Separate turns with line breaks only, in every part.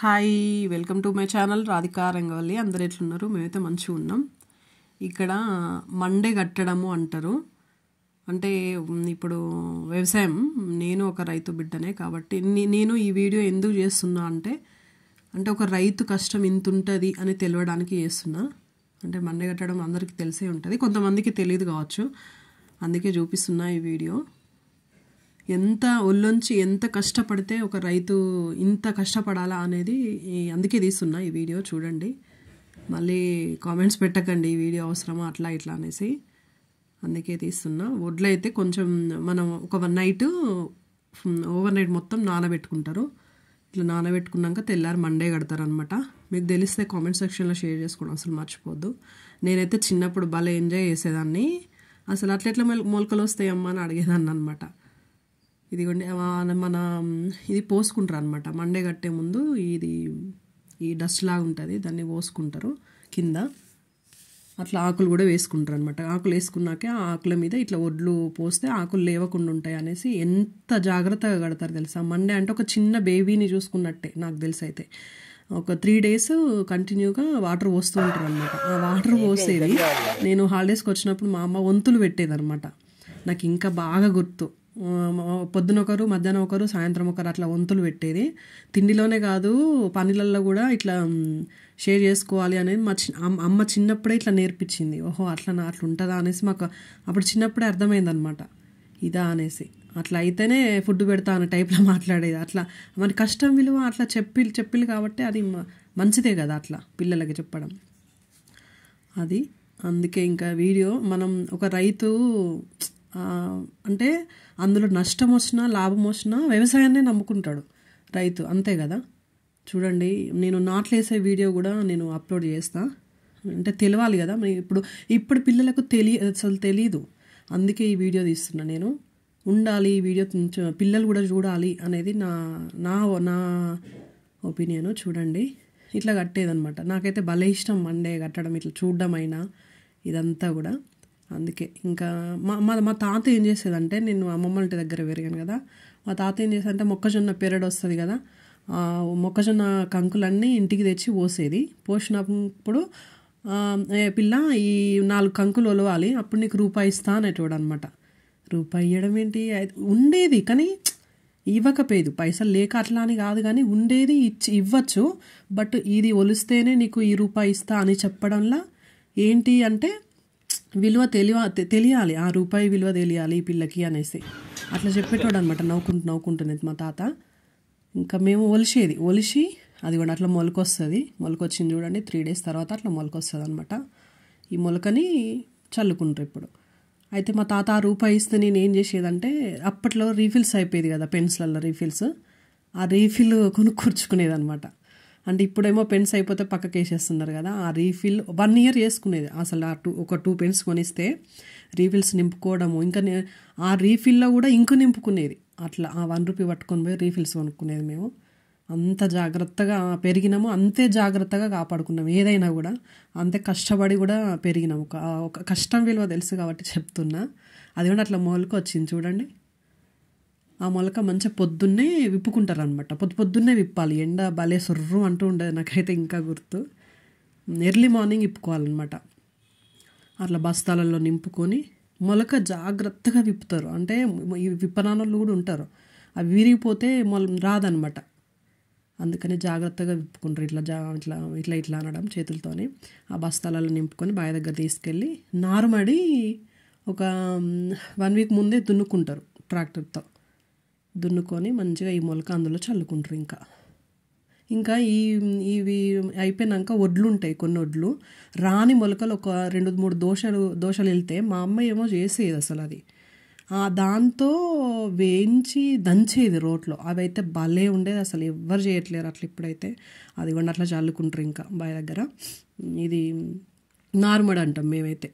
hi welcome to my channel Radhika Rangavalli అందరు ఎట్లున్నారు మేమైతే మంచిగా ఉన్నాం ఇక్కడ మండే కట్టడము అంటారు అంటే ఇప్పుడు వ్యవసాయం నేను ఒక రైతు బిడ్డనే కాబట్టి నేను ఈ వీడియో ఎందుకు చేస్తున్నా అంటే అంటే ఒక రైతు కష్టం ఇంత ఉంటుంది అని తెలియడానికి చేస్తున్నా అంటే మండే కట్టడం అందరికీ తెలిసే ఉంటుంది కొంతమందికి తెలియదు కావచ్చు అందుకే చూపిస్తున్నా ఈ వీడియో ఎంత ఒళ్ళొంచి ఎంత కష్టపడితే ఒక రైతు ఇంత కష్టపడాలా అనేది అందుకే తీస్తున్నా ఈ వీడియో చూడండి మళ్ళీ కామెంట్స్ పెట్టకండి ఈ వీడియో అవసరమా అట్లా ఇట్లా అనేసి అందుకే తీస్తున్నా వడ్లు అయితే కొంచెం మనం ఒక వన్ నైట్ ఓవర్ నైట్ మొత్తం నానబెట్టుకుంటారు ఇట్లా నానబెట్టుకున్నాక తెల్లారు మండే కడతారనమాట మీకు తెలిస్తే కామెంట్ సెక్షన్లో షేర్ చేసుకోవడం అసలు మర్చిపోద్దు నేనైతే చిన్నప్పుడు భలే ఎంజాయ్ చేసేదాన్ని అసలు అట్లెట్లా మొలకలు వస్తాయమ్మా అని అడిగేదాన్ని అనమాట ఇదిగోండి మన ఇది పోసుకుంటారు అనమాట మండే కట్టే ముందు ఇది ఈ డస్ట్ లాగా ఉంటుంది దాన్ని పోసుకుంటారు కింద అట్లా ఆకులు కూడా వేసుకుంటారు అనమాట ఆకులు వేసుకున్నాకే ఆ ఆకుల మీద ఇట్లా ఒడ్లు పోస్తే ఆకులు లేవకుండా ఉంటాయి అనేసి ఎంత జాగ్రత్తగా కడతారు తెలుసా మండే అంటే ఒక చిన్న బేబీని చూసుకున్నట్టే నాకు తెలిసి అయితే ఒక త్రీ డేస్ కంటిన్యూగా వాటర్ పోస్తూ ఉంటారు అనమాట ఆ వాటర్ పోసేది నేను హాలిడేస్కి వచ్చినప్పుడు మా అమ్మ వంతులు పెట్టేదనమాట నాకు ఇంకా బాగా గుర్తు పొద్దున ఒకరు మధ్యాహ్నం ఒకరు సాయంత్రం ఒకరు అట్లా వంతులు పెట్టేది తిండిలోనే కాదు పనులలో కూడా ఇట్లా షేర్ చేసుకోవాలి అనేది మా అమ్మ చిన్నప్పుడే ఇట్లా నేర్పించింది ఓహో అట్లా అట్లా ఉంటుందా అనేసి మాకు అప్పుడు చిన్నప్పుడే అర్థమైందనమాట ఇదా అనేసి అట్లా అయితేనే ఫుడ్ పెడతా అనే టైప్లో మాట్లాడేది అట్లా మరి కష్టం విలువ అట్లా చెప్పి చెప్పిల్లు కాబట్టి అది మంచిదే కదా అట్లా పిల్లలకి చెప్పడం అది అందుకే ఇంకా వీడియో మనం ఒక రైతు అంటే అందులో నష్టం వచ్చినా లాభం వచ్చినా వ్యవసాయాన్నే నమ్ముకుంటాడు రైతు అంతే కదా చూడండి నేను నాట్లేసే వీడియో కూడా నేను అప్లోడ్ చేస్తాను అంటే తెలియాలి కదా ఇప్పుడు ఇప్పుడు పిల్లలకు తెలియ అసలు తెలియదు అందుకే ఈ వీడియో తీస్తున్నా నేను ఉండాలి ఈ వీడియో పిల్లలు కూడా చూడాలి అనేది నా నా నా ఒపీనియను చూడండి ఇట్లా కట్టేదనమాట నాకైతే భలే ఇష్టం మండే కట్టడం ఇట్లా చూడడం అయినా ఇదంతా కూడా అందుకే ఇంకా మా మా తాత ఏం చేసేదంటే నేను అమ్మమ్మ ఇంటి దగ్గర పెరిగాను కదా మా తాత ఏం చేసేదంటే మొక్కజొన్న పెరడ్ వస్తుంది కదా మొక్కజొన్న కంకులన్నీ ఇంటికి తెచ్చి పోసేది పోసినప్పుడు పిల్ల ఈ నాలుగు కంకులు ఒలవాలి అప్పుడు నీకు రూపాయి ఇస్తా అనేటోడు అనమాట రూపాయి ఇవ్వడం ఏంటి ఉండేది కానీ ఇవ్వకపోయేది పైసలు లేక అట్లా అని కాదు కానీ ఉండేది ఇచ్చి ఇవ్వచ్చు బట్ ఇది ఒలిస్తేనే నీకు ఈ రూపాయి ఇస్తా అని చెప్పడంలా ఏంటి అంటే విలువ తెలియ తెలియాలి ఆ రూపాయి విలువ తెలియాలి ఈ పిల్లకి అనేసి అట్లా చెప్పేటోడు అనమాట నవ్వుకుంటూ నవ్వుకుంటున్నది మా తాత ఇంకా మేము ఒలిసేది ఒలిసి అది కూడా అట్లా మొలకొస్తుంది మొలకొచ్చింది చూడండి త్రీ డేస్ తర్వాత అట్లా మొలకొస్తుంది అనమాట ఈ మొలకని చల్లుకుంటారు ఇప్పుడు అయితే మా తాత ఆ రూపాయి ఇస్తే నేను ఏం చేసేదంటే అప్పట్లో రీఫిల్స్ అయిపోయేది కదా పెన్స్లలో రీఫిల్స్ ఆ రీఫిల్ కొనుక్కుర్చుకునేది అనమాట అంటే ఇప్పుడేమో పెన్స్ అయిపోతే పక్కకి వేసేస్తున్నారు కదా ఆ రీఫిల్ వన్ ఇయర్ చేసుకునేది అసలు ఆ టూ ఒక టూ పెన్స్ కొనిస్తే రీఫిల్స్ నింపుకోవడము ఇంకా ఆ రీఫిల్లో కూడా ఇంకు నింపుకునేది అట్లా ఆ వన్ రూపీ పట్టుకొని పోయి రీఫిల్స్ కొనుక్కునేది మేము అంత జాగ్రత్తగా పెరిగినాము అంతే జాగ్రత్తగా కాపాడుకున్నాము ఏదైనా కూడా అంతే కష్టపడి కూడా పెరిగినాము ఒక కష్టం విలువ తెలుసు కాబట్టి చెప్తున్నా అది కూడా అట్లా మొలకు వచ్చింది చూడండి ఆ మొలక మంచిగా పొద్దున్నే విప్పుకుంటారు అనమాట పొద్దు పొద్దున్నే విప్పాలి ఎండ భలే సుర్రు అంటూ ఉండేది నాకైతే ఇంకా గుర్తు ఎర్లీ మార్నింగ్ విప్పుకోవాలన్నమాట అట్లా బస్తాలలో నింపుకొని మొలక జాగ్రత్తగా విప్పుతారు అంటే ఈ విప్పనాన్నలు కూడా ఉంటారు అవి విరిగిపోతే మొల రాదనమాట అందుకని జాగ్రత్తగా విప్పుకుంటారు ఇట్లా జా ఇట్లా ఇట్లా ఇట్లా అనడం చేతులతోనే ఆ బస్తాలలో నింపుకొని బావి దగ్గర తీసుకెళ్ళి నారుమడి ఒక వన్ వీక్ ముందే దున్నుకుంటారు ట్రాక్టర్తో దున్నుకొని మంచిగా ఈ మొలక అందులో చల్లుకుంటారు ఇంకా ఇంకా ఈ ఇవి అయిపోయినాక వడ్లు ఉంటాయి కొన్ని వడ్లు రాని మొలకలు ఒక రెండు మూడు దోశలు దోశలు వెళ్తే మా అమ్మ ఏమో చేసేది అసలు అది దాంతో వేయించి దంచేది రోట్లో అవి అయితే భలే ఉండేది అసలు ఎవ్వరు చేయట్లేరు అట్లా ఇప్పుడైతే అది కూడా అట్లా చల్లుకుంటారు ఇంకా బాయ్ దగ్గర ఇది నార్మడ్ అంటాం మేమైతే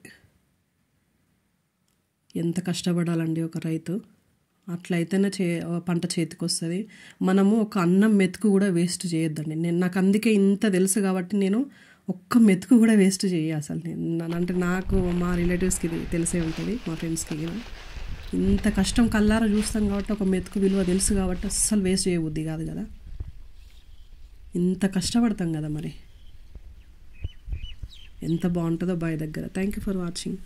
ఎంత కష్టపడాలండి ఒక రైతు అట్లయితేనే చే పంట చేతికి వస్తుంది మనము ఒక అన్నం మెతుకు కూడా వేస్ట్ చేయొద్దండి నేను నాకు అందుకే ఇంత తెలుసు కాబట్టి నేను ఒక్క మెతుకు కూడా వేస్ట్ చేయ అసలు నేను అంటే నాకు మా రిలేటివ్స్కి తెలిసే ఉంటుంది మా ఫ్రెండ్స్కి కూడా ఇంత కష్టం కల్లారా చూస్తాం కాబట్టి ఒక మెతుకు విలువ తెలుసు కాబట్టి అస్సలు వేస్ట్ చేయబుద్ది కాదు కదా ఇంత కష్టపడతాం కదా మరి ఎంత బాగుంటుందో బాయ్ దగ్గర థ్యాంక్ యూ ఫర్ వాచింగ్